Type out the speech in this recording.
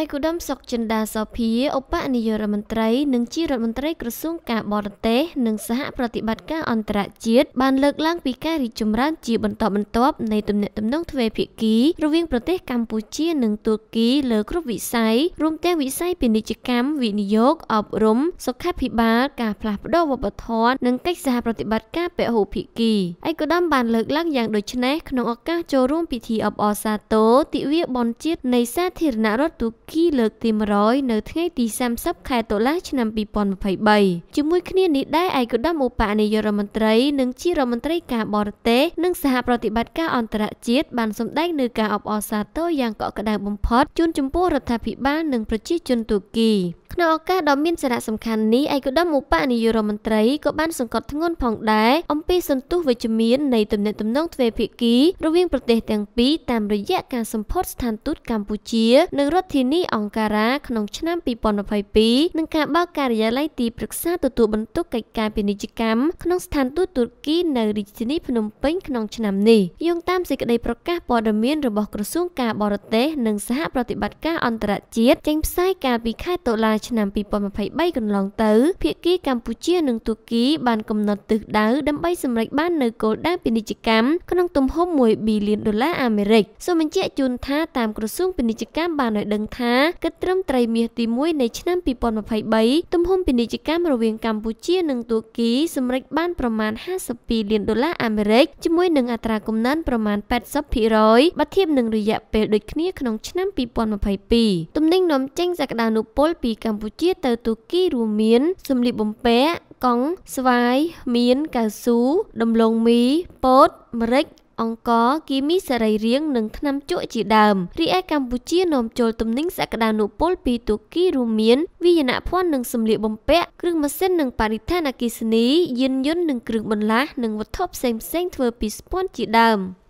ឯកឧត្តមសុកចិន្តាសោភាឧបនាយករដ្ឋមន្ត្រីនិងជារដ្ឋមន្ត្រីក្រសួងការបរទេស និងសហប្រតិបត្តិការអន្តរជាតិបានលើកឡើងពីការរីកចម្រើនជាបន្តបន្ទាប់នៃទំនាក់ទំនងទ្វេភាគីរវាងប្រទេសកម្ពុជានិងទួរគីលើគ្រប់វិស័យរួមទាំងវិស័យពាណិជ្ជកម្មវិនិយោគអប់រំសុខាភិបាលការផ្លាស់ប្តូរវប្បធម៌និងកិច្ចសហប្រតិបត្តិការពហុភាគីឯកឧត្តមបានលើកឡើងយ៉ាងដូចនេះក្នុងឱកាសចូលរួមពិធីអបអរសាទរទិវាបុណ្យជាតិនៃសាធារណរដ្ឋទួរគីគីលើកទី100នៅថ្ងៃទី30ខែតុលា ឆ្នាំ2023ជាមួយគ្នានេះដែរឯកឧត្តមឧបនាយករដ្ឋមន្ត្រីនិងជារដ្ឋមន្ត្រីការបរទេស និងសហប្រតិបត្តិការអន្តរជាតិបានសម្ដែងនៅការអបអរសាទរយ៉ាងកក់ក្ដៅបំផុតជូនចំពោះរដ្ឋាភិបាលនិង ប្រជាជនទូគីក្នុងឱកាសដ៏មានសារៈសំខាន់នេះឯកឧត្តមឧបនាយករដ្ឋមន្ត្រីក៏បានសង្កត់ធ្ងន់ផងដែរអំពីសន្ទុះវិជ្ជមាននៃទំនាក់ទំនងទ្វេភាគីរវាងប្រទេសទាំងពីរតាមរយៈការសម្ពោធស្ថានទូតកម្ពុជានៅរដ្ឋធានីអង្ការ៉ាក្នុងឆ្នាំ2022និងការបើកការិយាល័យទីប្រឹក្សាទទួលបន្ទុកកិច្ចការពាណិជ្ជកម្មក្នុងស្ថានទូតទូរគីនៅរាជធានីភ្នំពេញក្នុងឆ្នាំនេះយោងតាមសេចក្តីប្រកាសព័ត៌មានរបស់ក្រសួងការបរទេសនិងសហប្រតិបត្តិការអន្តរជាតិចេញផ្សាយកាលពីខែតុលាឆ្នាំ2023កន្លងទៅ ភាគីកម្ពុជានិងទួរគីបានកំណត់ទិសដៅដើម្បីសម្រេចបាននូវគោលដៅពាណិជ្ជកម្មក្នុង ទំហំ1ប៊ីលានដុល្លារអាមេរិកសូមបញ្ជាក់ជូនថាតាមក្រសួងពាណិជ្ជកម្មបានឲ្យដឹងថាគិតត្រឹមត្រីមាសទី1នៃឆ្នាំ2023ទំហំពាណិជ្ជកម្មរវាងកម្ពុជា និងទួរគីសម្រេចបានប្រមាណ52លានដុល្លារអាមេរិកជាមួយនឹងអត្រាកំណើនប្រមាណ80%បើធៀបនឹងរយៈពេលដូចគ្នាក្នុងឆ្នាំ2022ទំនិញនាំចេញសក្តានុពលពីកម្ពុជាកម្ពុជាទៅទូគីរួមមានសម្លៀកបំពាក់កង់ស្វាយមៀនកៅស៊ូដំឡូងមីពោតម្រេចអង្គរគីមីសរីរាង្គនិងថ្នាំជក់ជាដើមរីឯកម្ពុជានាំចូលទំនិញសក្តានុពលពីទូគីរួមមានវិញ្ញាណភ័ណ្ឌនិងសម្លៀកបំពាក់គ្រឿងម៉ាស៊ីននិងបរិស្ថានអគិសនីយានយន្តនិងគ្រឿងបន្លាស់និងវត្ថុផ្សេងៗធ្វើពីស្ពាន់ជាដើម។